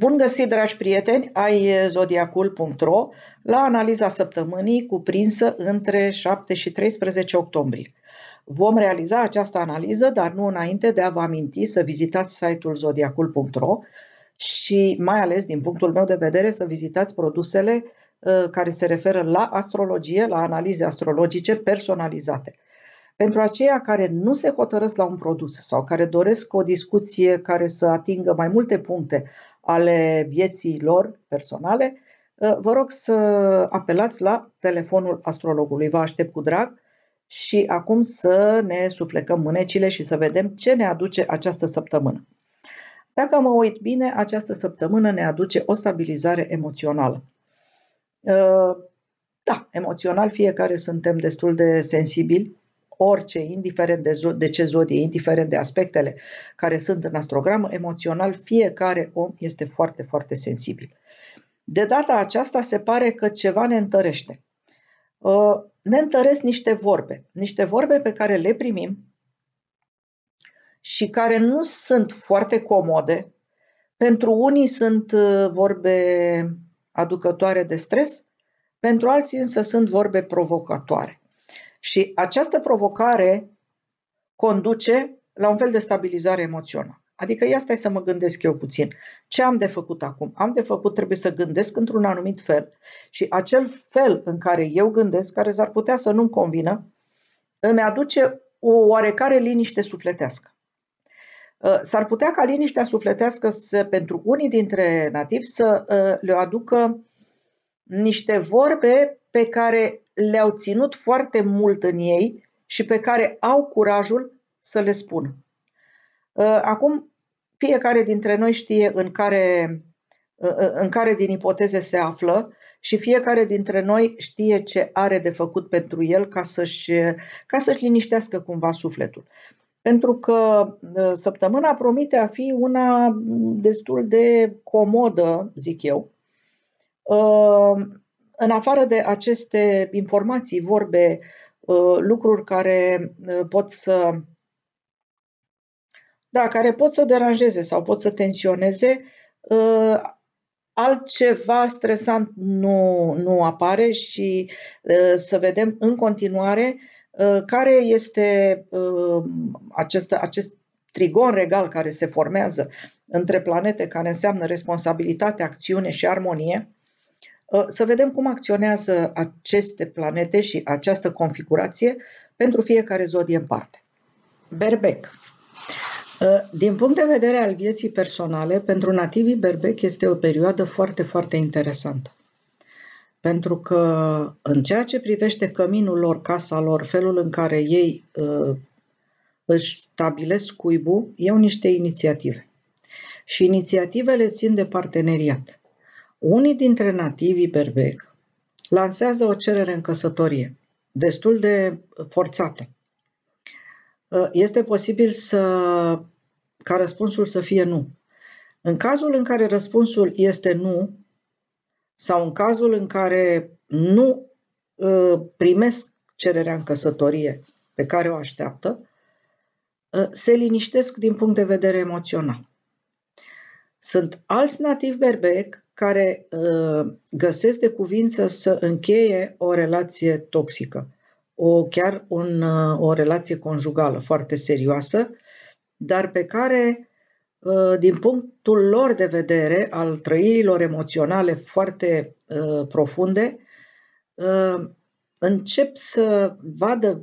Bun găsit, dragi prieteni, ai zodiacul.ro la analiza săptămânii cuprinsă între 7 și 13 octombrie. Vom realiza această analiză, dar nu înainte de a vă aminti să vizitați site-ul zodiacul.ro și mai ales, din punctul meu de vedere, să vizitați produsele uh, care se referă la astrologie, la analize astrologice personalizate. Pentru aceia care nu se hotărăsc la un produs sau care doresc o discuție care să atingă mai multe puncte ale vieții lor personale, uh, vă rog să apelați la telefonul astrologului. Vă aștept cu drag și acum să ne suflecăm mânecile și să vedem ce ne aduce această săptămână. Dacă mă uit bine, această săptămână ne aduce o stabilizare emoțională. Uh, da, emoțional fiecare suntem destul de sensibili orice, indiferent de, zo- de ce zodie, indiferent de aspectele care sunt în astrogramă, emoțional fiecare om este foarte, foarte sensibil. De data aceasta se pare că ceva ne întărește. Ă, ne întăresc niște vorbe, niște vorbe pe care le primim și care nu sunt foarte comode. Pentru unii sunt ă, vorbe aducătoare de stres, pentru alții însă sunt vorbe provocatoare. Și această provocare conduce la un fel de stabilizare emoțională. Adică ia stai să mă gândesc eu puțin. Ce am de făcut acum? Am de făcut, trebuie să gândesc într-un anumit fel și acel fel în care eu gândesc, care s-ar putea să nu-mi convină, îmi aduce o oarecare liniște sufletească. Uh, s-ar putea ca liniștea sufletească să, pentru unii dintre nativi să uh, le aducă niște vorbe pe care le-au ținut foarte mult în ei și pe care au curajul să le spună. Uh, acum, fiecare dintre noi știe în care, uh, uh, în care din ipoteze se află și fiecare dintre noi știe ce are de făcut pentru el ca să-și, ca să-și liniștească cumva sufletul. Pentru că săptămâna promite a fi una destul de comodă, zic eu, în afară de aceste informații, vorbe, uh, lucruri care uh, pot să da, care pot să deranjeze sau pot să tensioneze, uh, altceva stresant nu, nu apare și să vedem în continuare care este acest, acest trigon regal care se formează între planete, care înseamnă responsabilitate, acțiune și armonie, Uh, să vedem cum acționează aceste planete și această configurație pentru fiecare zodie în parte. Berbec. Uh, din punct de vedere al vieții personale, pentru nativii berbec este o perioadă foarte, foarte interesantă. Pentru că în ceea ce privește căminul lor, casa lor, felul în care ei uh, își stabilesc cuibul, iau niște inițiative. Și inițiativele țin de parteneriat. Unii dintre nativii berbec lansează o cerere în căsătorie, destul de uh, forțată. Uh, este posibil să, ca răspunsul să fie nu. În cazul în care răspunsul este nu, sau în cazul în care nu uh, primesc cererea în căsătorie pe care o așteaptă, se liniștesc din punct de vedere emoțional. Sunt alți nativi berbec care uh, găsesc de cuvință să încheie o relație toxică, o, chiar un, uh, o relație conjugală foarte serioasă, dar pe care, uh, din punctul lor de vedere, al trăirilor emoționale foarte uh, profunde, uh, încep să vadă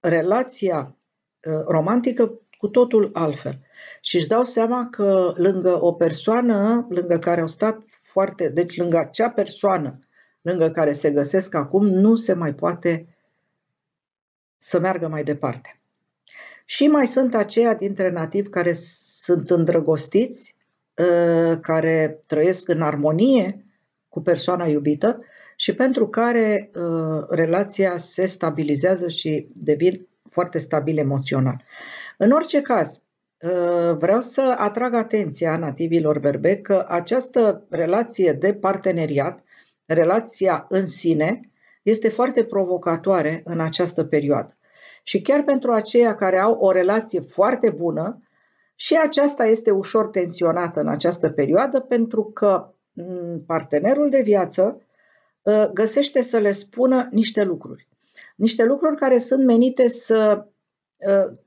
relația uh, romantică cu totul altfel. Și își dau seama că lângă o persoană, lângă care au stat foarte, deci lângă acea persoană lângă care se găsesc acum, nu se mai poate să meargă mai departe. Și mai sunt aceia dintre nativi care sunt îndrăgostiți, uh, care trăiesc în armonie cu persoana iubită și pentru care uh, relația se stabilizează și devin foarte stabil emoțional. În orice caz, uh, vreau să atrag atenția nativilor berbec. că această relație de parteneriat, relația în sine, este foarte provocatoare în această perioadă. Și chiar pentru aceia care au o relație foarte bună, și aceasta este ușor tensionată în această perioadă pentru că mm, partenerul de viață uh, găsește să le spună niște lucruri. Niște lucruri care sunt menite să uh,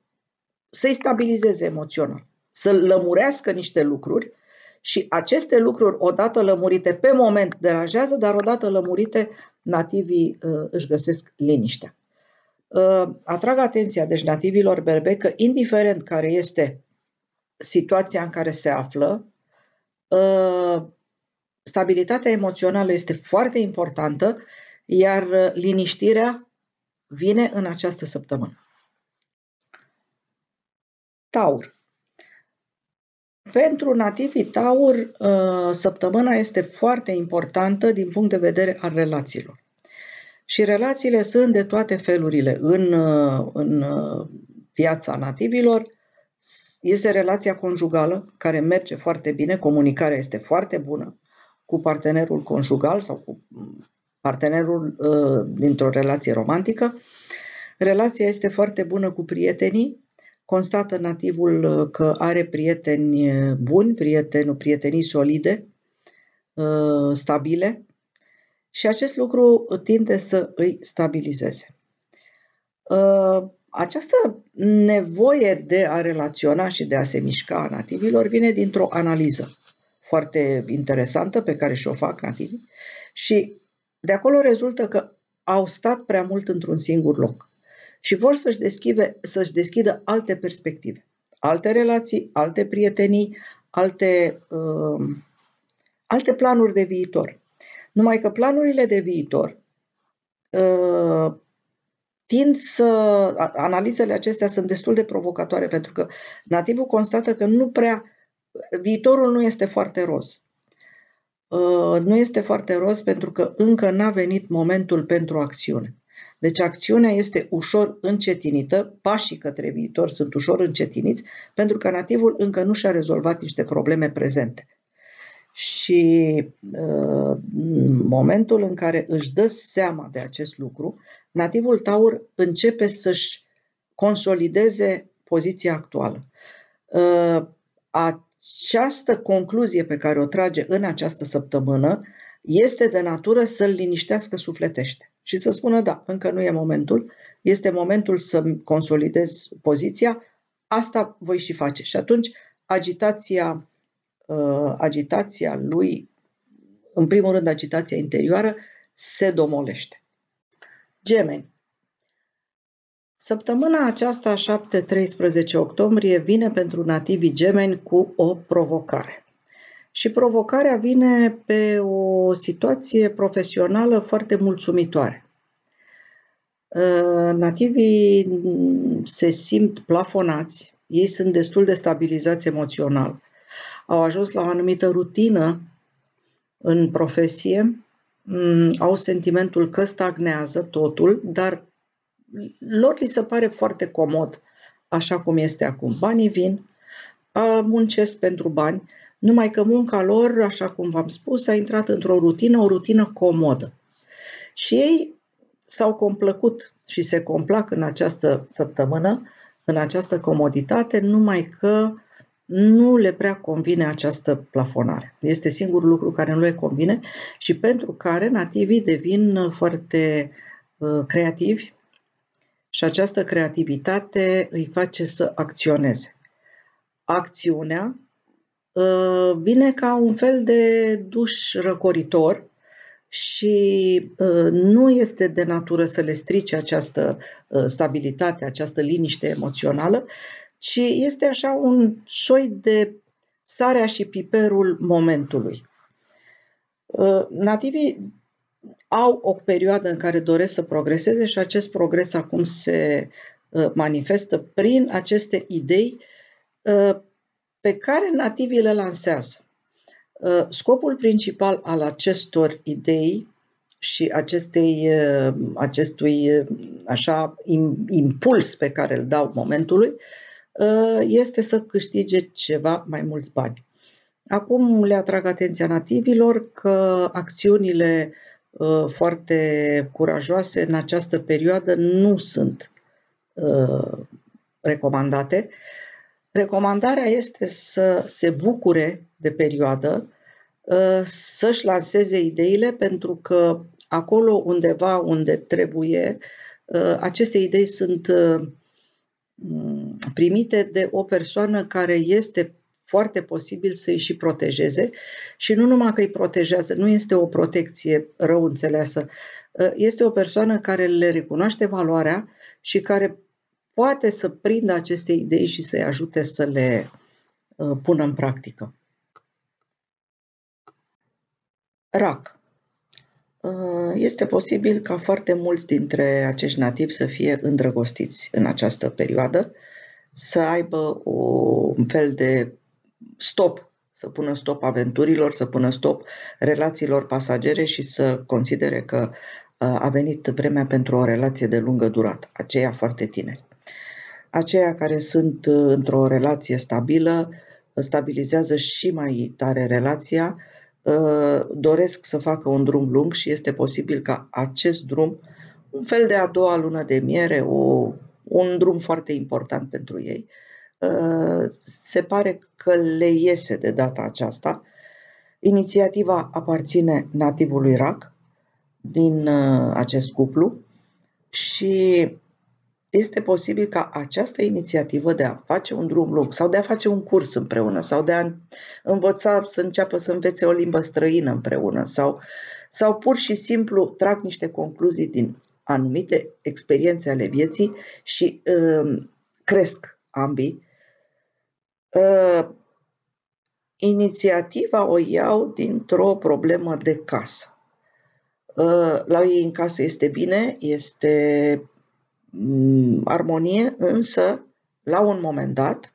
să-i stabilizeze emoțional, să lămurească niște lucruri și aceste lucruri, odată lămurite, pe moment deranjează, dar odată lămurite, nativii uh, își găsesc liniștea. Uh, atrag atenția, deci, nativilor berbe că, indiferent care este situația în care se află, uh, stabilitatea emoțională este foarte importantă, iar uh, liniștirea vine în această săptămână. Taur. Pentru nativii Taur, ă, săptămâna este foarte importantă din punct de vedere al relațiilor. Și relațiile sunt de toate felurile. În, ă, în ă, viața nativilor este relația conjugală, care merge foarte bine, comunicarea este foarte bună cu partenerul conjugal sau cu partenerul dintr-o relație romantică. Relația este foarte bună cu prietenii, constată nativul uh, că are prieteni uh, buni, prieteni, prietenii solide, uh, stabile și acest lucru tinde să îi stabilizeze. Această nevoie de a relaționa și de a se mișca a nativilor vine dintr-o analiză foarte interesantă pe care și-o fac nativii și de acolo rezultă că au stat prea mult într-un singur loc și vor să-și, deschide, să-și deschidă alte perspective, alte relații, alte prietenii, alte, uh, alte planuri de viitor. Numai că planurile de viitor uh, tind să. analizele acestea sunt destul de provocatoare pentru că nativul constată că nu prea. viitorul nu este foarte roz. Uh, nu este foarte roz pentru că încă n-a venit momentul pentru acțiune. Deci acțiunea este ușor încetinită, pașii către viitor sunt ușor încetiniți, pentru că nativul încă nu și-a rezolvat niște probleme prezente. Și uh, în momentul în care își dă seama de acest lucru, nativul taur începe să-și consolideze poziția actuală. Uh, această concluzie pe care o trage în această săptămână este de natură să-l liniștească sufletește și să spună, da, încă nu e momentul, este momentul să consolidez poziția, asta voi și face. Și atunci agitația, uh, agitația lui, în primul rând agitația interioară, se domolește. Gemeni. Săptămâna aceasta, 7-13 octombrie, vine pentru nativii gemeni cu o provocare și provocarea vine pe o situație profesională foarte mulțumitoare. Uh, nativii se simt plafonați, ei sunt destul de stabilizați emoțional. Au ajuns la o anumită rutină în profesie, mm, au sentimentul că stagnează totul, dar lor li se pare foarte comod așa cum este acum. Banii vin, uh, muncesc pentru bani, numai că munca lor, așa cum v-am spus, a intrat într-o rutină, o rutină comodă. Și ei s-au complăcut și se complac în această săptămână, în această comoditate, numai că nu le prea convine această plafonare. Este singurul lucru care nu le convine și pentru care nativii devin foarte uh, creativi și această creativitate îi face să acționeze. Acțiunea Uh, vine ca un fel de duș răcoritor și uh, nu este de natură să le strice această uh, stabilitate, această liniște emoțională, ci este așa un soi de sarea și piperul momentului. Nativii au o perioadă în care doresc să progreseze și acest progres acum se manifestă prin aceste idei pe care nativii le lansează. Uh, scopul principal al acestor idei și acestei, uh, acestui uh, așa, impuls pe care îl dau momentului este să câștige ceva mai mulți bani. Acum le atrag atenția nativilor că acțiunile foarte curajoase în această perioadă nu sunt recomandate. Uh, Recomandarea este să se bucure de perioadă, ă, să-și lanseze ideile, pentru că acolo undeva unde trebuie, ă, aceste idei sunt ă, primite de o persoană care este foarte posibil să îi și protejeze și nu numai că îi protejează, nu este o protecție rău înțeleasă, este o persoană care le recunoaște valoarea și care poate să prindă aceste idei și să-i ajute să le uh, pună în practică. Rac. Uh, este posibil ca foarte mulți dintre acești nativi să fie îndrăgostiți în această perioadă, să aibă o, un fel de stop, să pună stop aventurilor, să pună stop relațiilor pasagere și să considere că uh, a venit vremea pentru o relație de lungă durată, aceea foarte tineri aceia care sunt uh, într-o relație stabilă, uh, stabilizează și mai tare relația, uh, doresc să facă un drum lung și este posibil ca acest drum, un fel de a doua lună de miere, o, un drum foarte important pentru ei, se pare că le iese de data aceasta. Inițiativa aparține nativului RAC din acest cuplu și este posibil ca această inițiativă de a face un drum lung sau de a face un curs împreună sau de a învăța să înceapă să învețe o limbă străină împreună sau, sau pur și simplu trag niște concluzii din anumite experiențe ale vieții și uh, cresc ambii. Uh, inițiativa o iau dintr-o problemă de casă. Uh, la ei în casă este bine, este Mm, armonie, însă, la un moment dat,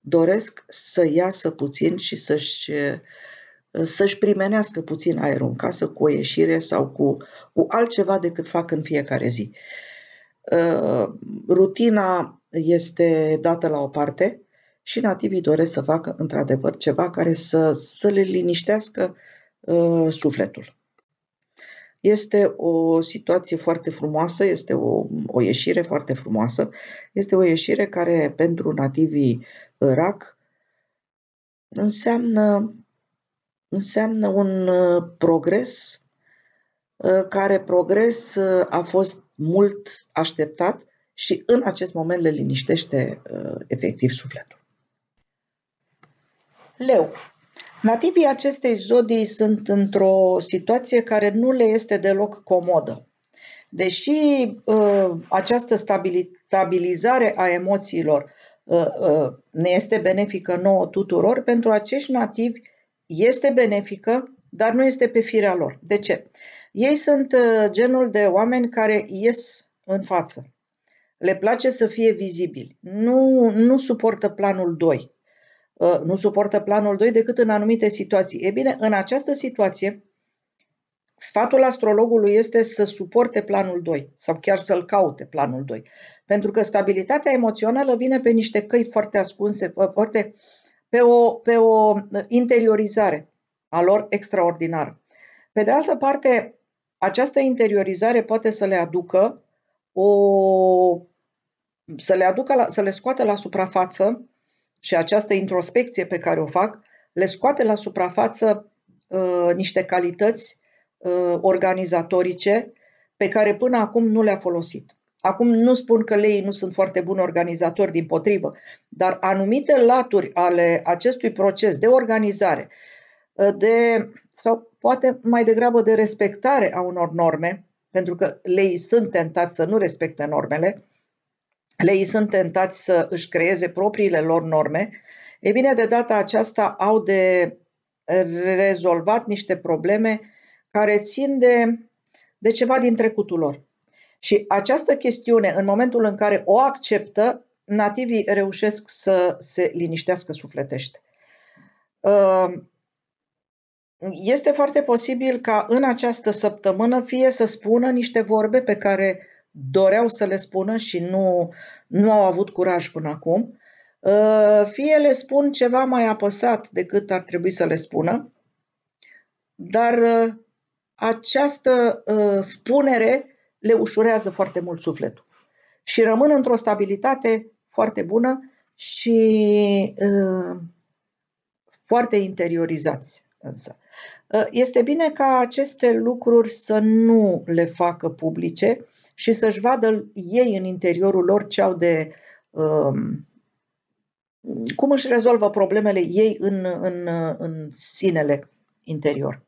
doresc să iasă puțin și să-și, să-și primenească puțin aerul în casă cu o ieșire sau cu, cu altceva decât fac în fiecare zi. Uh, rutina este dată la o parte și nativii doresc să facă într-adevăr ceva care să, să le liniștească uh, sufletul. Este o situație foarte frumoasă, este o, o ieșire foarte frumoasă. Este o ieșire care pentru nativii uh, RAC înseamnă, înseamnă un uh, progres uh, care progres a fost mult așteptat și în acest moment le liniștește efectiv sufletul. Leu, Nativii acestei zodii sunt într-o situație care nu le este deloc comodă. Deși uh, această stabilizare a emoțiilor uh, uh, ne este benefică nouă tuturor, pentru acești nativi este benefică, dar nu este pe firea lor. De ce? Ei sunt genul de oameni care ies în față. Le place să fie vizibili. Nu, nu suportă planul 2. Uh, nu suportă planul 2 decât în anumite situații. E bine, în această situație, sfatul astrologului este să suporte planul 2 sau chiar să-l caute planul 2. Pentru că stabilitatea emoțională vine pe niște căi foarte ascunse, uh, foarte, pe, o, pe o uh, interiorizare a lor extraordinară. Pe de altă parte, această interiorizare poate să le aducă o, să le aducă la, să le scoată la suprafață și această introspecție pe care o fac le scoate la suprafață uh, niște calități uh, organizatorice pe care până acum nu le-a folosit. Acum nu spun că lei nu sunt foarte buni organizatori, din potrivă, dar anumite laturi ale acestui proces de organizare, uh, de, sau poate mai degrabă de respectare a unor norme, pentru că lei sunt tentați să nu respecte normele, lei sunt tentați să își creeze propriile lor norme, e bine, de data aceasta au de rezolvat niște probleme care țin de, de ceva din trecutul lor. Și această chestiune, în momentul în care o acceptă, nativii reușesc să se liniștească sufletește. Uh, este foarte posibil ca în această săptămână fie să spună niște vorbe pe care doreau să le spună și nu, nu au avut curaj până acum, uh, fie le spun ceva mai apăsat decât ar trebui să le spună, dar uh, această uh, spunere le ușurează foarte mult sufletul și rămân într-o stabilitate foarte bună și foarte interiorizați însă. Este bine ca aceste lucruri să nu le facă publice, și să-și vadă ei în interiorul lor ce au de. Um, cum își rezolvă problemele ei în, în, în sinele interior.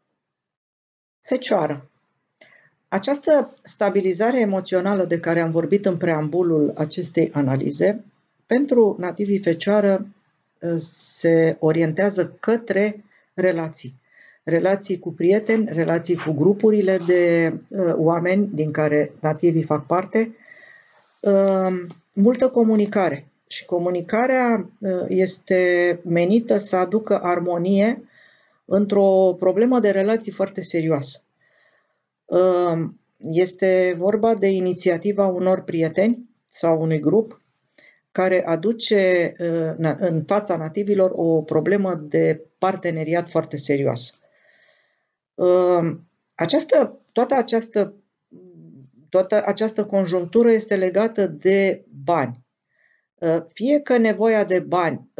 Fecioară. Această stabilizare emoțională de care am vorbit în preambulul acestei analize, pentru nativii fecioară uh, se orientează către relații relații cu prieteni, relații cu grupurile de uh, oameni din care nativii fac parte, uh, multă comunicare. Și comunicarea uh, este menită să aducă armonie într-o problemă de relații foarte serioasă. Uh, este vorba de inițiativa unor prieteni sau unui grup care aduce uh, în fața nativilor o problemă de parteneriat foarte serioasă. Această, toată, această, toată această conjunctură este legată de bani. Fie că nevoia de bani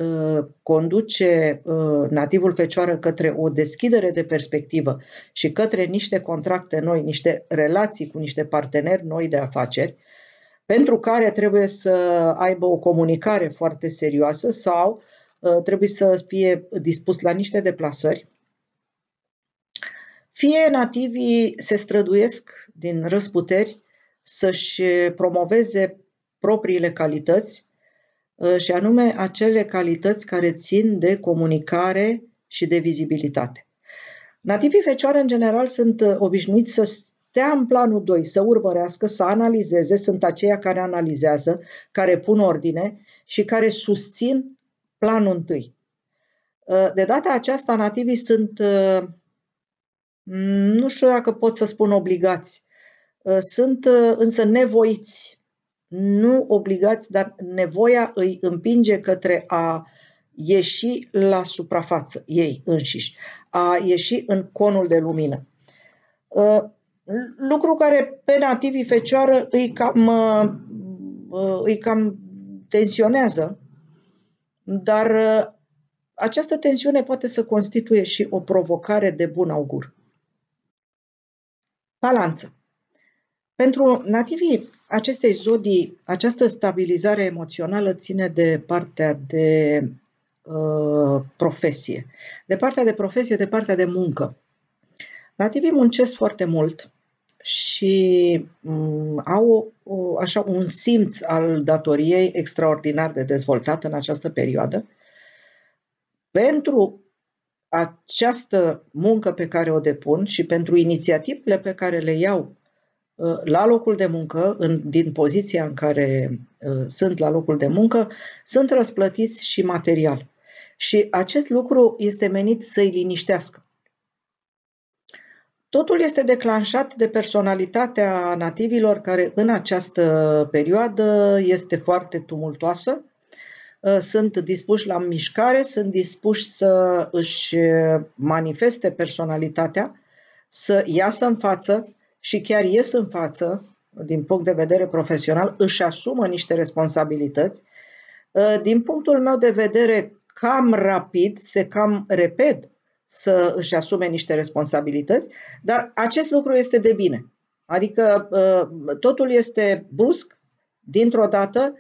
conduce nativul fecioară către o deschidere de perspectivă și către niște contracte noi, niște relații cu niște parteneri noi de afaceri, pentru care trebuie să aibă o comunicare foarte serioasă sau trebuie să fie dispus la niște deplasări fie nativii se străduiesc din răsputeri să-și promoveze propriile calități, ă, și anume acele calități care țin de comunicare și de vizibilitate. Nativii fecioare, în general, sunt ă, obișnuiți să stea în planul 2, să urmărească, să analizeze, sunt aceia care analizează, care pun ordine și care susțin planul 1. Ă, de data aceasta, nativii sunt Mm, nu știu dacă pot să spun obligați. Uh, sunt uh, însă nevoiți, nu obligați, dar nevoia îi împinge către a ieși la suprafață ei înșiși, a ieși în conul de lumină. Uh, lucru care pe nativii fecioară îi cam, îi cam tensionează, dar această tensiune poate să constituie și o provocare de bun augur. Balanță. Pentru nativii acestei zodii, această stabilizare emoțională ține de partea de uh, profesie. De partea de profesie, de partea de muncă. Nativii muncesc foarte mult și um, au o, așa un simț al datoriei extraordinar de dezvoltat în această perioadă pentru această muncă pe care o depun și pentru inițiativele pe care le iau uh, la locul de muncă, în, din poziția în care uh, sunt la locul de muncă, sunt răsplătiți și material. Și acest lucru este menit să-i liniștească. Totul este declanșat de personalitatea nativilor, care în această perioadă este foarte tumultoasă, Uh, sunt dispuși la mișcare, sunt dispuși să își manifeste personalitatea, să iasă în față și chiar ies în față din punct de vedere profesional, își asumă niște responsabilități. Uh, din punctul meu de vedere, cam rapid, se cam repet să își asume niște responsabilități, dar acest lucru este de bine. Adică uh, totul este brusc, dintr-o dată,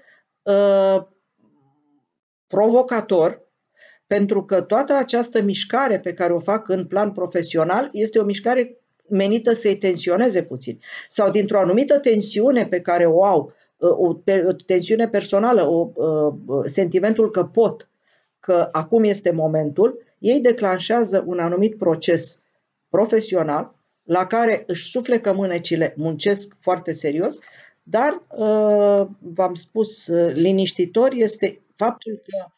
provocator, pentru că toată această mișcare pe care o fac în plan profesional este o mișcare menită să-i tensioneze puțin. Sau dintr-o anumită tensiune pe care o au, uh, o, tensiune personală, o, uh, sentimentul că pot, că acum este momentul, ei declanșează un anumit proces profesional la care își suflecă mânecile, muncesc foarte serios, dar, uh, v-am spus uh, liniștitor, este faptul că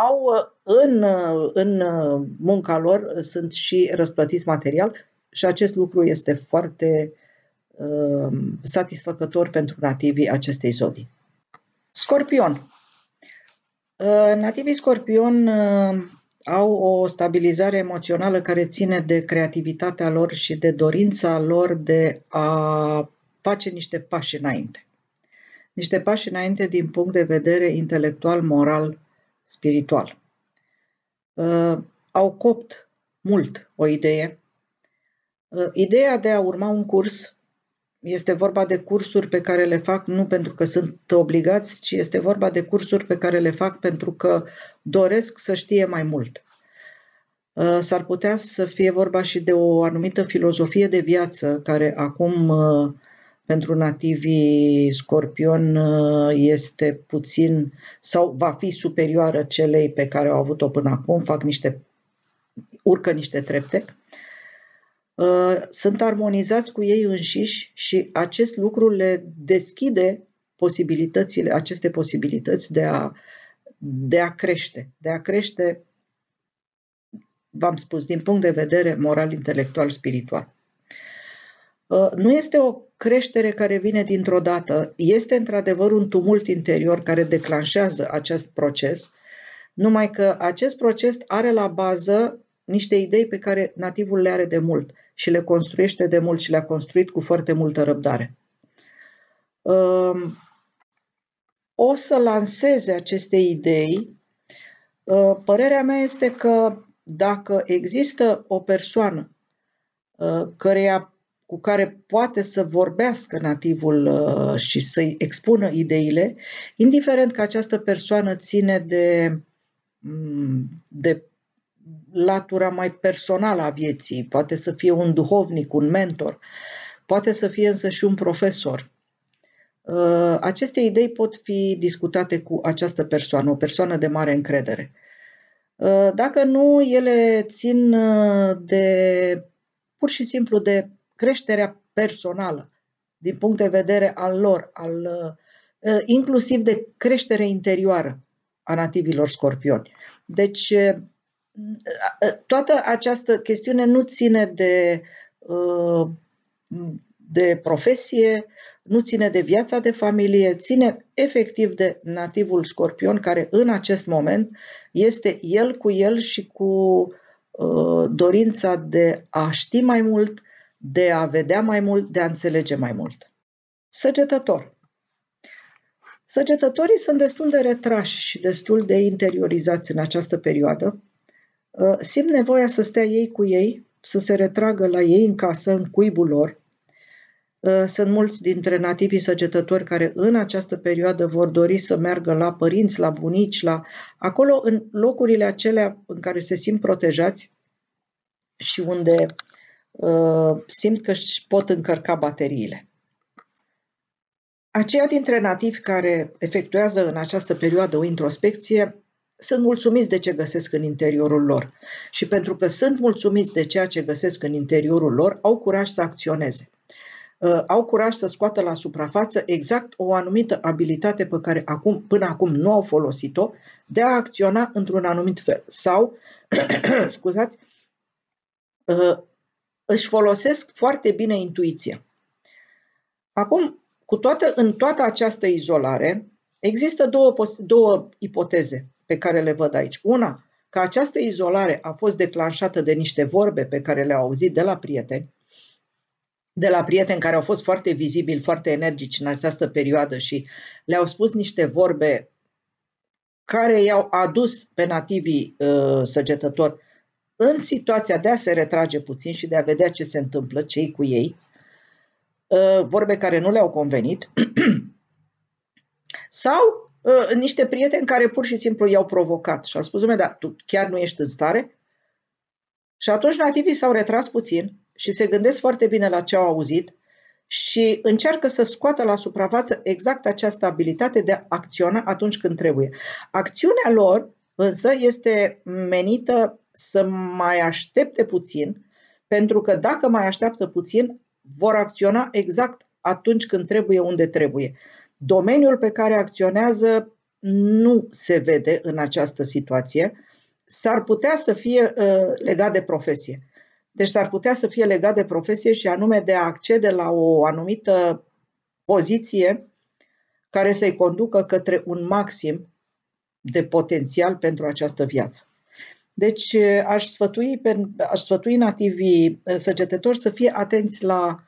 au uh, în, în munca lor, sunt și răsplătiți material și acest lucru este foarte satisfăcător pentru nativii acestei zodii. Scorpion. nativii scorpion au o stabilizare emoțională care ține de creativitatea lor și de dorința lor de a face niște pași înainte. Niște pași înainte din punct de vedere intelectual, moral, spiritual. Uh, au copt mult o idee. Uh, ideea de a urma un curs este vorba de cursuri pe care le fac nu pentru că sunt obligați, ci este vorba de cursuri pe care le fac pentru că doresc să știe mai mult. Uh, s-ar putea să fie vorba și de o anumită filozofie de viață care acum uh, pentru nativii scorpion uh, este puțin sau va fi superioară celei pe care au avut-o până acum, fac niște, urcă niște trepte. Uh, sunt armonizați cu ei înșiși și acest lucru le deschide posibilitățile, aceste posibilități de a, de a crește, de a crește, v-am spus, din punct de vedere moral, intelectual, spiritual. Ă, nu este o creștere care vine dintr-o dată. Este într-adevăr un tumult interior care declanșează acest proces, numai că acest proces are la bază niște idei pe care nativul le are de mult și le construiește de mult și le-a construit cu foarte multă răbdare. O să lanseze aceste idei. Ă, părerea mea este că dacă există o persoană ă, căreia cu care poate să vorbească nativul uh, și să-i expună ideile, indiferent că această persoană ține de, mm, de latura mai personală a vieții, poate să fie un duhovnic, un mentor, poate să fie însă și un profesor. Uh, aceste idei pot fi discutate cu această persoană, o persoană de mare încredere. Uh, dacă nu, ele țin de pur și simplu de creșterea personală, din punct de vedere al lor, al, uh, uh, inclusiv de creștere interioară a nativilor scorpioni. Deci, uh, toată această chestiune nu ține de, de profesie, nu ține de viața de familie, ține efectiv de nativul scorpion, care în acest moment este el cu el și cu dorința de a ști mai mult, de a vedea mai mult, de a înțelege mai mult. Săgetător. Săgetătorii sunt destul de retrași și destul de interiorizați în această perioadă. Uh, simt nevoia să stea ei cu ei, să se retragă la ei în casă, în cuibul lor. Uh, sunt mulți dintre nativii săgetători care în această perioadă vor dori să meargă la părinți, la bunici, la acolo, în locurile acelea în care se simt protejați și unde Uh, simt că își pot încărca bateriile. Aceia dintre nativi care efectuează în această perioadă o introspecție sunt mulțumiți de ce găsesc în interiorul lor și pentru că sunt mulțumiți de ceea ce găsesc în interiorul lor, au curaj să acționeze. Uh, au curaj să scoată la suprafață exact o anumită abilitate pe care acum, până acum nu au folosit-o de a acționa într-un anumit fel sau, scuzați, uh, își folosesc foarte bine intuiția. Acum, cu toată, în toată această izolare, există două, două ipoteze pe care le văd aici. Una, că această izolare a fost declanșată de niște vorbe pe care le-au auzit de la prieteni, de la prieteni care au fost foarte vizibili, foarte energici în această perioadă și le-au spus niște vorbe care i-au adus pe nativii uh, săgetători în situația de a se retrage puțin și de a vedea ce se întâmplă, cei cu ei, ă, vorbe care nu le-au convenit, sau ă, niște prieteni care pur și simplu i-au provocat și au spus, dumne, dar tu chiar nu ești în stare? Și atunci nativii s-au retras puțin și se gândesc foarte bine la ce au auzit și încearcă să scoată la suprafață exact această abilitate de a acționa atunci când trebuie. Acțiunea lor însă este menită să mai aștepte puțin, pentru că dacă mai așteaptă puțin, vor acționa exact atunci când trebuie, unde trebuie. Domeniul pe care acționează nu se vede în această situație, s-ar putea să fie uh, legat de profesie. Deci s-ar putea să fie legat de profesie și anume de a accede la o anumită poziție care să-i conducă către un maxim de potențial pentru această viață. Deci eh, aș sfătui, aș sfătui nativii eh, săgetători să fie atenți la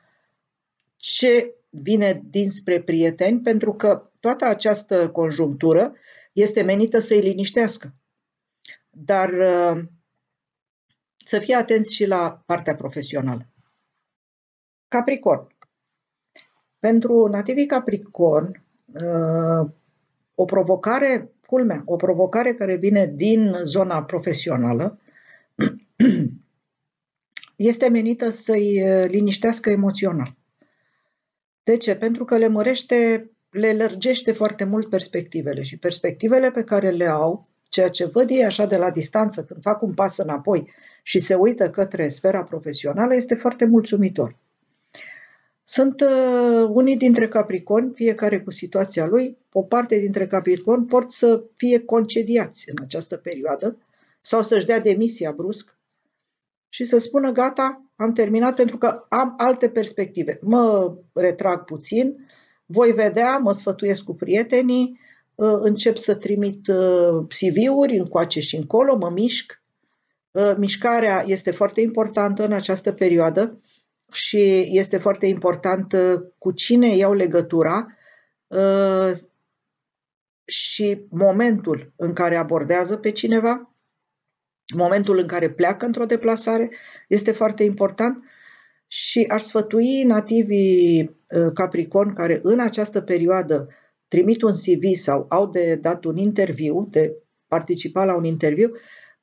ce vine dinspre prieteni, pentru că toată această conjunctură este menită să-i liniștească. Dar eh, să fie atenți și la partea profesională. Capricorn. Pentru nativii Capricorn, o provocare culmea, o provocare care vine din zona profesională, este menită să-i eh, liniștească emoțional. De ce? Pentru că le mărește, le lărgește foarte mult perspectivele și perspectivele pe care le au, ceea ce văd ei așa de la distanță, când fac un pas înapoi și se uită către sfera profesională, este foarte mulțumitor. Sunt uh, unii dintre Capricorn, fiecare cu situația lui, o parte dintre Capricorn pot să fie concediați în această perioadă sau să-și dea demisia brusc și să spună gata, am terminat pentru că am alte perspective. Mă retrag puțin, voi vedea, mă sfătuiesc cu prietenii, uh, încep să trimit uh, ă, CV-uri încoace și încolo, mă mișc. Mișcarea este foarte importantă în această perioadă și este foarte important cu cine iau legătura uh, și momentul în care abordează pe cineva, momentul în care pleacă într-o deplasare, este foarte important și ar sfătui nativii uh, Capricorn care în această perioadă trimit un CV sau au de dat un interviu, de participa la un interviu,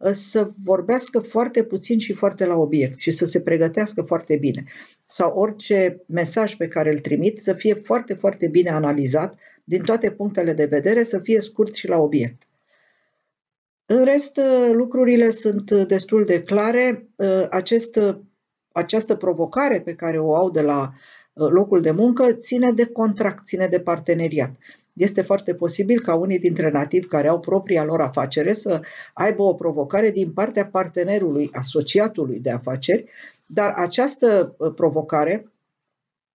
Uh, să vorbească foarte puțin și foarte la obiect și să se pregătească foarte bine. Sau orice mesaj pe care îl trimit să fie foarte, foarte bine analizat din toate punctele de vedere, să fie scurt și la obiect. În rest, uh, lucrurile sunt uh, destul de clare. Acest, această provocare pe care o au de la locul de muncă ține de contract, ține de parteneriat este foarte posibil ca unii dintre nativi care au propria lor afacere să aibă o provocare din partea partenerului, asociatului de afaceri, dar această uh, provocare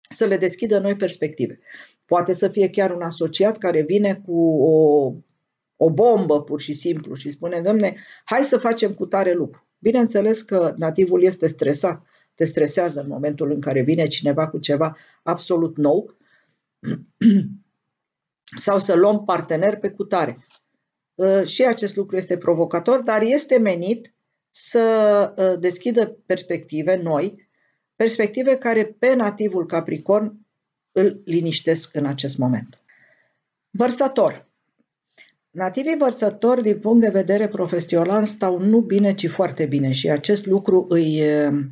să le deschidă noi perspective. Poate să fie chiar un asociat care vine cu o, o bombă pur și simplu și spune, domne, hai să facem cu tare lucru. Bineînțeles că nativul este stresat, te stresează în momentul în care vine cineva cu ceva absolut nou sau să luăm partener pe cutare. Uh, și acest lucru este provocator, dar este menit să uh, deschidă perspective noi, perspective care pe nativul Capricorn îl liniștesc în acest moment. Vărsător. Nativii vărsători, din punct de vedere profesional, stau nu bine, ci foarte bine și acest lucru îi uh,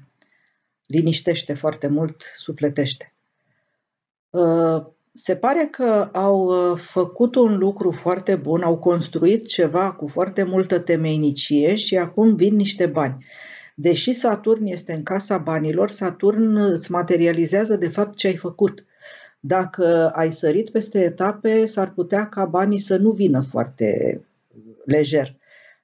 liniștește foarte mult, sufletește se pare că au uh, făcut un lucru foarte bun, au construit ceva cu foarte multă temeinicie și acum vin niște bani. Deși Saturn este în casa banilor, Saturn îți materializează de fapt ce ai făcut. Dacă ai sărit peste etape, s-ar putea ca banii să nu vină foarte lejer.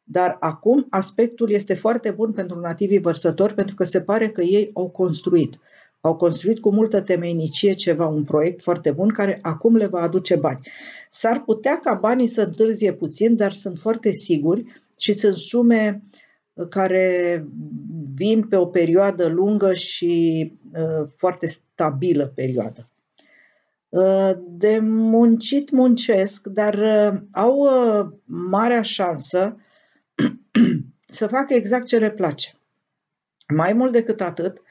Dar acum aspectul este foarte bun pentru nativii vărsători pentru că se pare că ei au construit. Au construit cu multă temeinicie ceva, un proiect foarte bun care acum le va aduce bani. S-ar putea ca banii să întârzie puțin, dar sunt foarte siguri și sunt sume care vin pe o perioadă lungă și uh, foarte stabilă perioadă. Uh, de muncit muncesc, dar uh, au uh, marea șansă să facă exact ce le place. Mai mult decât atât,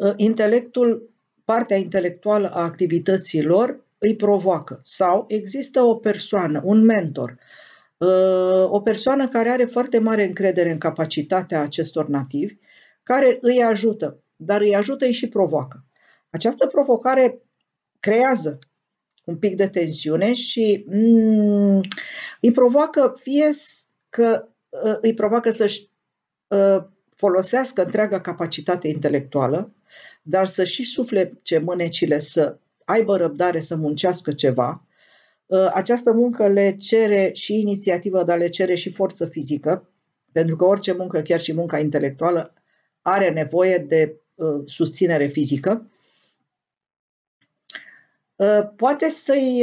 Ă, intelectul, partea intelectuală a activității lor îi provoacă. Sau există o persoană, un mentor, ă, o persoană care are foarte mare încredere în capacitatea acestor nativi, care îi ajută, dar îi ajută și provoacă. Această provocare creează un pic de tensiune și mm, îi provoacă fie că ă, îi provoacă să-și folosească întreaga capacitate intelectuală, dar să și sufle ce mânecile, să aibă răbdare să muncească ceva. Ă, această muncă le cere și inițiativă, dar le cere și forță fizică, pentru că orice muncă, chiar și munca intelectuală, are nevoie de ă, susținere fizică. Ă, poate să-i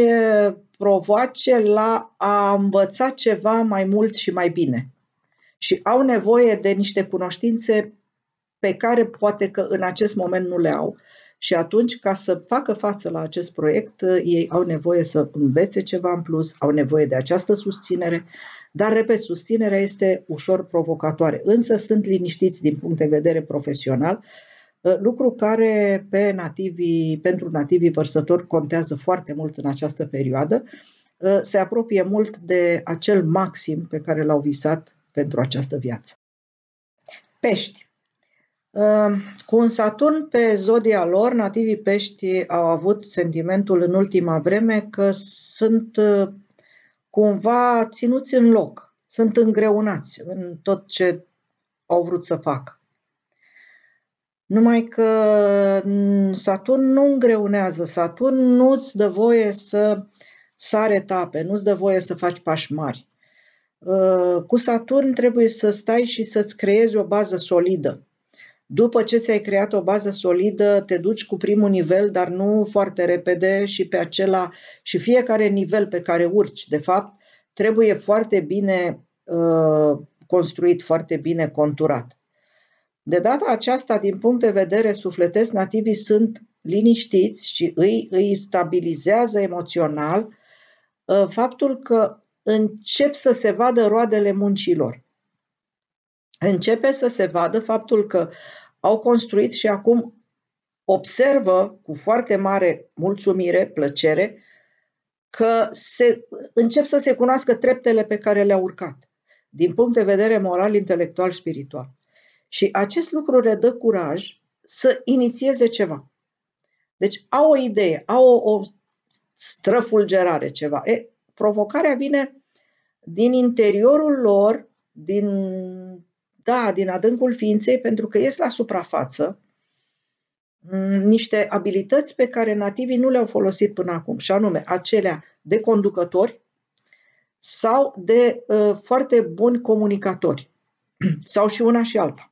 provoace la a învăța ceva mai mult și mai bine și au nevoie de niște cunoștințe pe care poate că în acest moment nu le au. Și atunci, ca să facă față la acest proiect, ei au nevoie să învețe ceva în plus, au nevoie de această susținere, dar, repet, susținerea este ușor provocatoare, însă sunt liniștiți din punct de vedere profesional, lucru care pe nativii, pentru nativii vărsători contează foarte mult în această perioadă, se apropie mult de acel maxim pe care l-au visat pentru această viață. Pești. Ehm, cu un Saturn pe zodia lor, nativii pești au avut sentimentul în ultima vreme că sunt ehm, cumva ținuți în loc, sunt îngreunați în tot ce au vrut să facă. Numai că mm, Saturn nu îngreunează, Saturn nu-ți dă voie să sare etape, nu-ți dă voie să faci pași mari. Uh, cu Saturn trebuie să stai și să-ți creezi o bază solidă. După ce ți-ai creat o bază solidă, te duci cu primul nivel, dar nu foarte repede și pe acela și fiecare nivel pe care urci, de fapt, trebuie foarte bine uh, construit, foarte bine conturat. De data aceasta, din punct de vedere sufletesc, nativii sunt liniștiți și îi, îi stabilizează emoțional uh, faptul că încep să se vadă roadele muncilor. Începe să se vadă faptul că au construit și acum observă cu foarte mare mulțumire, plăcere, că se, încep să se cunoască treptele pe care le-au urcat, din punct de vedere moral, intelectual, spiritual. Și acest lucru le dă curaj să inițieze ceva. Deci au o idee, au o, o străfulgerare, ceva. E, provocarea vine din interiorul lor, din, da, din adâncul ființei, pentru că ies la suprafață mm, niște abilități pe care nativii nu le-au folosit până acum, și anume acelea de conducători sau de uh, foarte buni comunicatori, sau și una și alta.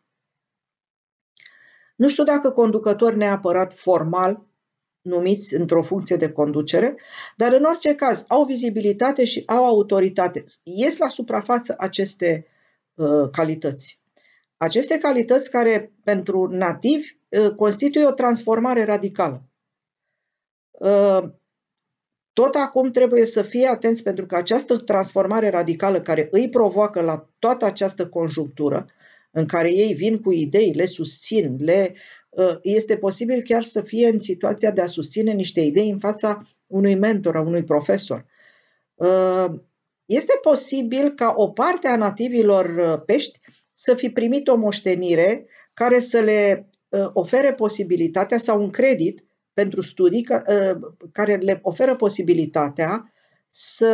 Nu știu dacă conducători neapărat formal, numiți într-o funcție de conducere, dar în orice caz au vizibilitate și au autoritate. Ies la suprafață aceste uh, calități. Aceste calități care pentru nativi uh, constituie o transformare radicală. Uh, tot acum trebuie să fie atenți pentru că această transformare radicală care îi provoacă la toată această conjunctură, în care ei vin cu idei, le susțin, le Uh, este posibil chiar să fie în situația de a susține niște idei în fața unui mentor, a unui profesor. Uh, este posibil ca o parte a nativilor uh, pești să fi primit o moștenire care să le ofere posibilitatea sau un credit pentru studii care le oferă posibilitatea să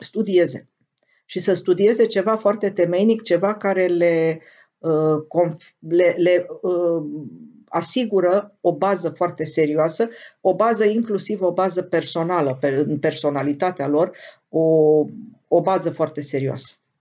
studieze și să studieze ceva foarte temeinic, ceva care le uh, Uh, le, le uh, asigură o bază foarte serioasă, o bază inclusiv o bază personală, în personalitatea lor, o, o bază foarte serioasă.